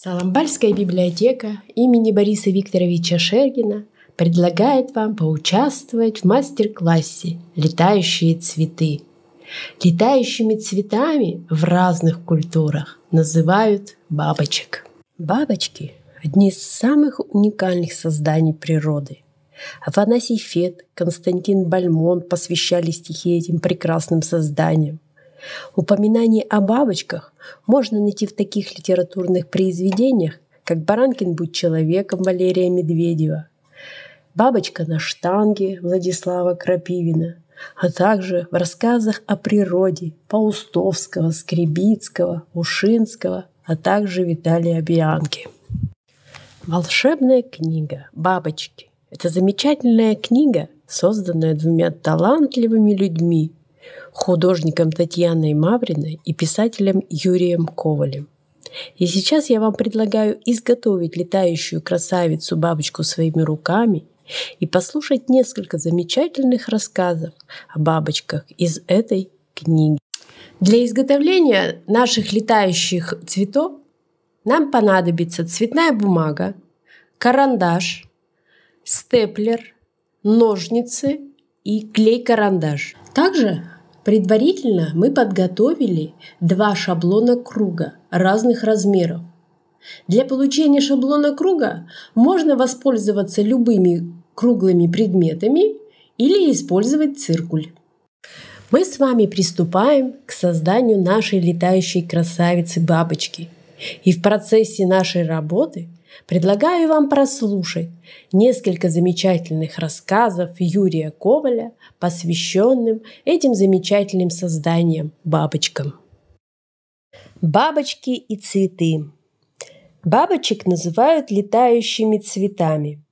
Саламбальская библиотека имени Бориса Викторовича Шергина предлагает вам поучаствовать в мастер-классе «Летающие цветы». Летающими цветами в разных культурах называют бабочек. Бабочки – одни из самых уникальных созданий природы. Афанасий Фет, Константин Бальмонт посвящали стихи этим прекрасным созданиям. Упоминание о бабочках можно найти в таких литературных произведениях, как «Баранкин будь человеком» Валерия Медведева, «Бабочка на штанге» Владислава Крапивина, а также в рассказах о природе Паустовского, Скребицкого, Ушинского, а также Виталия Бианки. Волшебная книга «Бабочки» – это замечательная книга, созданная двумя талантливыми людьми, художником Татьяной Мавриной и писателем Юрием Ковалем. И сейчас я вам предлагаю изготовить летающую красавицу-бабочку своими руками и послушать несколько замечательных рассказов о бабочках из этой книги. Для изготовления наших летающих цветов нам понадобится цветная бумага, карандаш, степлер, ножницы и клей-карандаш. Также предварительно мы подготовили два шаблона круга разных размеров. Для получения шаблона круга можно воспользоваться любыми круглыми предметами или использовать циркуль. Мы с вами приступаем к созданию нашей летающей красавицы бабочки – и в процессе нашей работы предлагаю вам прослушать несколько замечательных рассказов Юрия Коваля, посвященным этим замечательным созданиям бабочкам. Бабочки и цветы. Бабочек называют летающими цветами.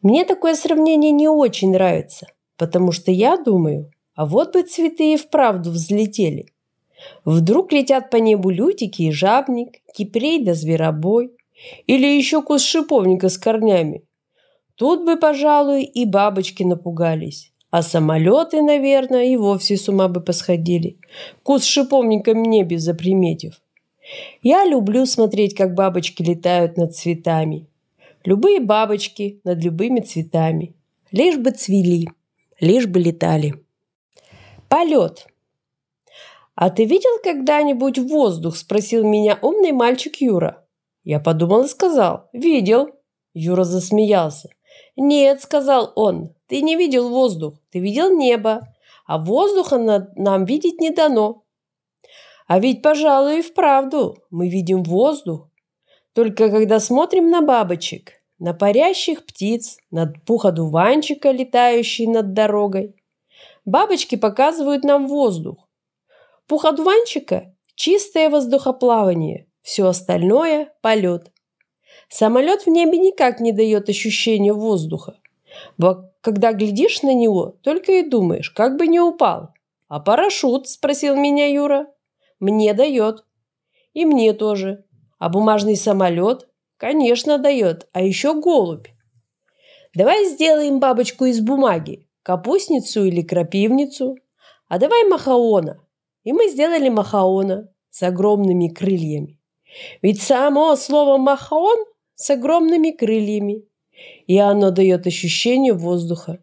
Мне такое сравнение не очень нравится, потому что я думаю, а вот бы цветы и вправду взлетели – Вдруг летят по небу лютики и жабник, кипрей да зверобой, или еще куст шиповника с корнями. Тут бы, пожалуй, и бабочки напугались, а самолеты, наверное, и вовсе с ума бы посходили, Куст шиповника в небе заприметив. Я люблю смотреть, как бабочки летают над цветами. Любые бабочки над любыми цветами. Лишь бы цвели, лишь бы летали. Полет – «А ты видел когда-нибудь воздух?» – спросил меня умный мальчик Юра. Я подумал и сказал «Видел». Юра засмеялся. «Нет», – сказал он, – «ты не видел воздух, ты видел небо, а воздуха нам видеть не дано». А ведь, пожалуй, и вправду мы видим воздух, только когда смотрим на бабочек, на парящих птиц, на пух одуванчика, летающий над дорогой. Бабочки показывают нам воздух, Пух одуванчика – чистое воздухоплавание, все остальное – полет. Самолет в небе никак не дает ощущения воздуха. Когда глядишь на него, только и думаешь, как бы не упал. «А парашют?» – спросил меня Юра. «Мне дает». «И мне тоже». «А бумажный самолет?» «Конечно, дает. А еще голубь». «Давай сделаем бабочку из бумаги, капустницу или крапивницу. А давай махаона. И мы сделали махаона с огромными крыльями. Ведь само слово «махаон» с огромными крыльями, и оно дает ощущение воздуха.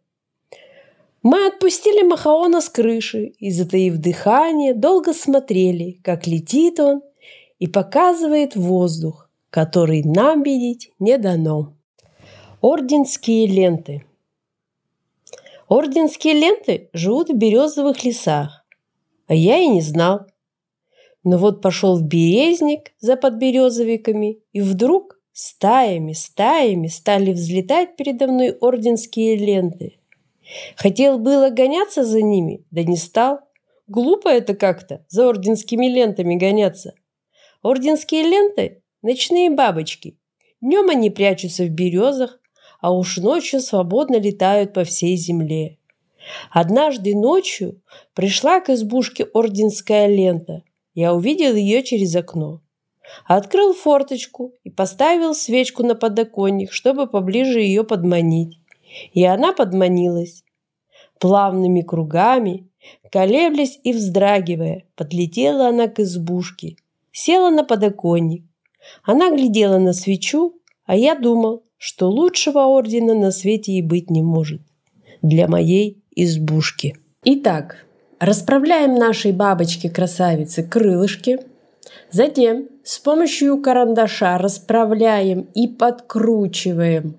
Мы отпустили махаона с крыши и, затаив дыхание, долго смотрели, как летит он и показывает воздух, который нам видеть не дано. Орденские ленты. Орденские ленты живут в березовых лесах, а я и не знал. Но вот пошел в березник за подберезовиками, и вдруг стаями, стаями стали взлетать передо мной орденские ленты. Хотел было гоняться за ними, да не стал. Глупо это как-то, за орденскими лентами гоняться. Орденские ленты – ночные бабочки. Днем они прячутся в березах, а уж ночью свободно летают по всей земле. Однажды ночью пришла к избушке орденская лента. Я увидел ее через окно. Открыл форточку и поставил свечку на подоконник, чтобы поближе ее подманить. И она подманилась. Плавными кругами, колеблясь и вздрагивая, подлетела она к избушке, села на подоконник. Она глядела на свечу, а я думал, что лучшего ордена на свете и быть не может. Для моей избушки. Итак, расправляем нашей бабочке-красавице крылышки, затем с помощью карандаша расправляем и подкручиваем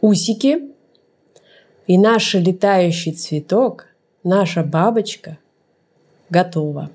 усики, и наш летающий цветок, наша бабочка готова.